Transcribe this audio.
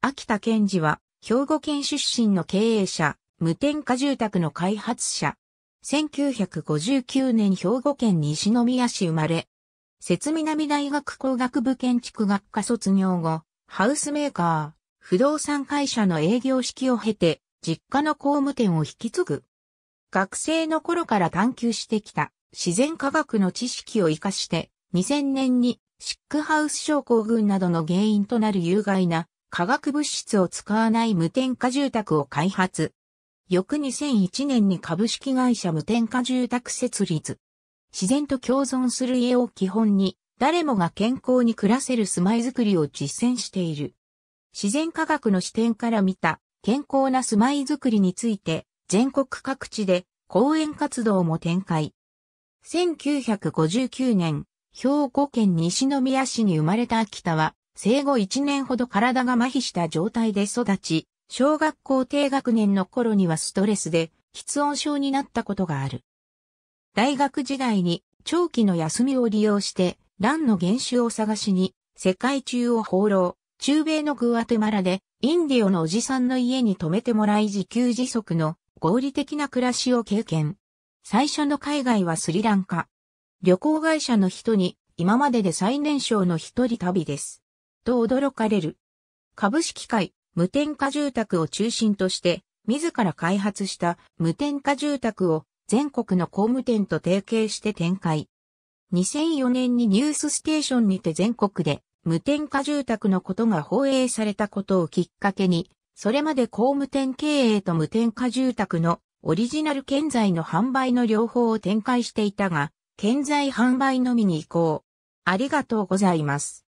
秋田健二は、兵庫県出身の経営者、無添加住宅の開発者。1959年兵庫県西宮市生まれ。節南大学工学部建築学科卒業後、ハウスメーカー、不動産会社の営業式を経て、実家の工務店を引き継ぐ。学生の頃から探求してきた自然科学の知識を活かして、2000年にシックハウス症候群などの原因となる有害な化学物質を使わない無添加住宅を開発。翌2001年に株式会社無添加住宅設立。自然と共存する家を基本に、誰もが健康に暮らせる住まいづくりを実践している。自然科学の視点から見た健康な住まいづくりについて、全国各地で講演活動も展開。1959年、兵庫県西宮市に生まれた秋田は、生後1年ほど体が麻痺した状態で育ち、小学校低学年の頃にはストレスで、喫音症になったことがある。大学時代に長期の休みを利用して、蘭の原種を探しに、世界中を放浪、中米のグアテマラで、インディオのおじさんの家に泊めてもらい自給自足の合理的な暮らしを経験。最初の海外はスリランカ。旅行会社の人に、今までで最年少の一人旅です。と驚かれる。株式会、無添加住宅を中心として、自ら開発した無添加住宅を全国の工務店と提携して展開。2004年にニュースステーションにて全国で無添加住宅のことが放映されたことをきっかけに、それまで工務店経営と無添加住宅のオリジナル建材の販売の両方を展開していたが、建材販売のみに移行。ありがとうございます。